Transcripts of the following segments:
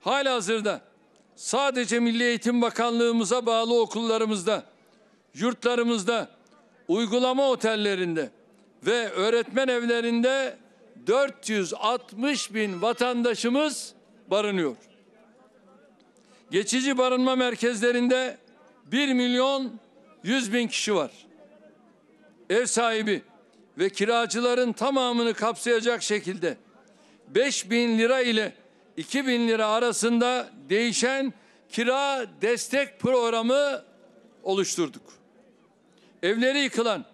Hala hazırda sadece Milli Eğitim Bakanlığımıza bağlı okullarımızda, yurtlarımızda, uygulama otellerinde ve öğretmen evlerinde 460 bin vatandaşımız barınıyor. Geçici barınma merkezlerinde 1 milyon 100 bin kişi var. Ev sahibi ve kiracıların tamamını kapsayacak şekilde 5 bin lira ile 2000 lira arasında değişen kira destek programı oluşturduk. Evleri yıkılan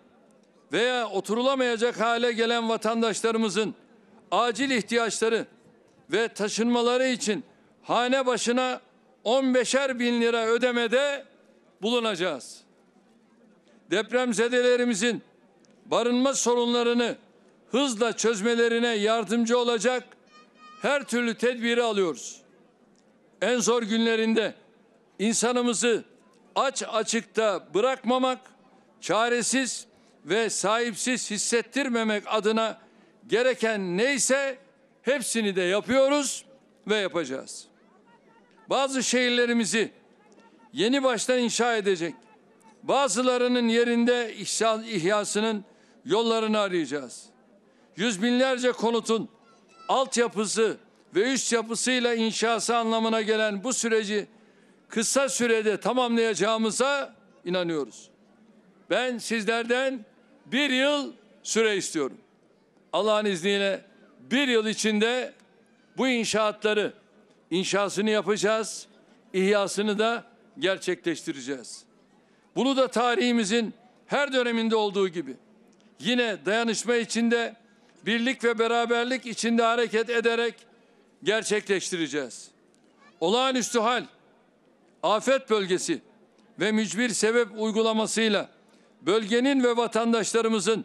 veya oturulamayacak hale gelen vatandaşlarımızın acil ihtiyaçları ve taşınmaları için hane başına 15'er bin lira ödemede bulunacağız. Depremzedelerimizin barınma sorunlarını hızla çözmelerine yardımcı olacak her türlü tedbiri alıyoruz. En zor günlerinde insanımızı aç açıkta bırakmamak, çaresiz ve sahipsiz hissettirmemek adına gereken neyse hepsini de yapıyoruz ve yapacağız. Bazı şehirlerimizi yeni baştan inşa edecek, bazılarının yerinde ihsa, ihyasının yollarını arayacağız. Yüz binlerce konutun altyapısı ve üst yapısıyla inşası anlamına gelen bu süreci kısa sürede tamamlayacağımıza inanıyoruz. Ben sizlerden bir yıl süre istiyorum. Allah'ın izniyle bir yıl içinde bu inşaatları inşasını yapacağız, ihyasını da gerçekleştireceğiz. Bunu da tarihimizin her döneminde olduğu gibi yine dayanışma içinde birlik ve beraberlik içinde hareket ederek gerçekleştireceğiz. Olağanüstü hal, afet bölgesi ve mücbir sebep uygulamasıyla bölgenin ve vatandaşlarımızın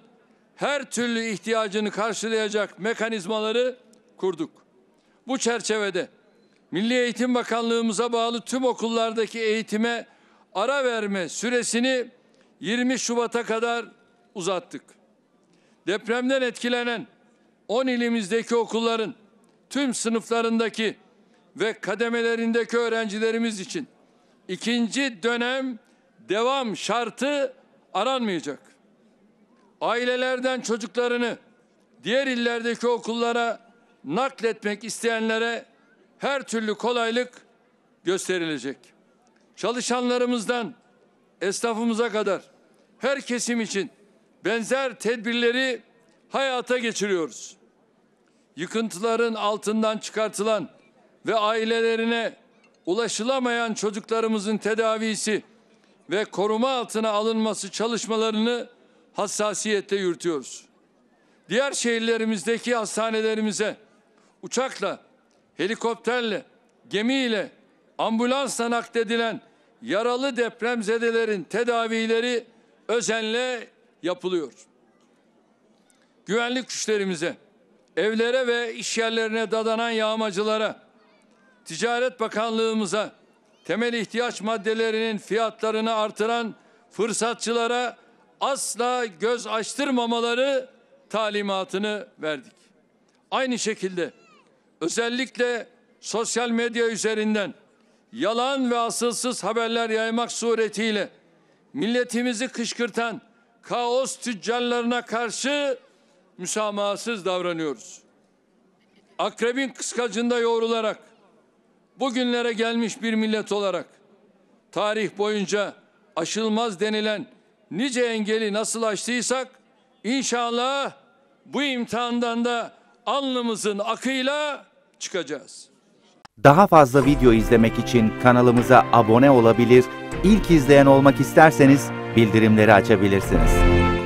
her türlü ihtiyacını karşılayacak mekanizmaları kurduk. Bu çerçevede Milli Eğitim Bakanlığımıza bağlı tüm okullardaki eğitime ara verme süresini 20 Şubat'a kadar uzattık. Depremden etkilenen 10 ilimizdeki okulların tüm sınıflarındaki ve kademelerindeki öğrencilerimiz için ikinci dönem devam şartı aranmayacak. Ailelerden çocuklarını diğer illerdeki okullara nakletmek isteyenlere her türlü kolaylık gösterilecek. Çalışanlarımızdan esnafımıza kadar her kesim için benzer tedbirleri hayata geçiriyoruz yıkıntıların altından çıkartılan ve ailelerine ulaşılamayan çocuklarımızın tedavisi ve koruma altına alınması çalışmalarını hassasiyette yürütüyoruz. Diğer şehirlerimizdeki hastanelerimize uçakla, helikopterle, gemiyle, ambulansla nakledilen yaralı depremzedelerin tedavileri özenle yapılıyor. Güvenlik güçlerimize evlere ve iş yerlerine dadanan yağmacılara, Ticaret Bakanlığımıza, temel ihtiyaç maddelerinin fiyatlarını artıran fırsatçılara asla göz açtırmamaları talimatını verdik. Aynı şekilde özellikle sosyal medya üzerinden yalan ve asılsız haberler yaymak suretiyle milletimizi kışkırtan kaos tüccarlarına karşı müsamahasız davranıyoruz. Akrebin kıskacında yoğrularak bugünlere gelmiş bir millet olarak tarih boyunca aşılmaz denilen nice engeli nasıl aştıysak inşallah bu imtihandan da alnımızın akıyla çıkacağız. Daha fazla video izlemek için kanalımıza abone olabilir, ilk izleyen olmak isterseniz bildirimleri açabilirsiniz.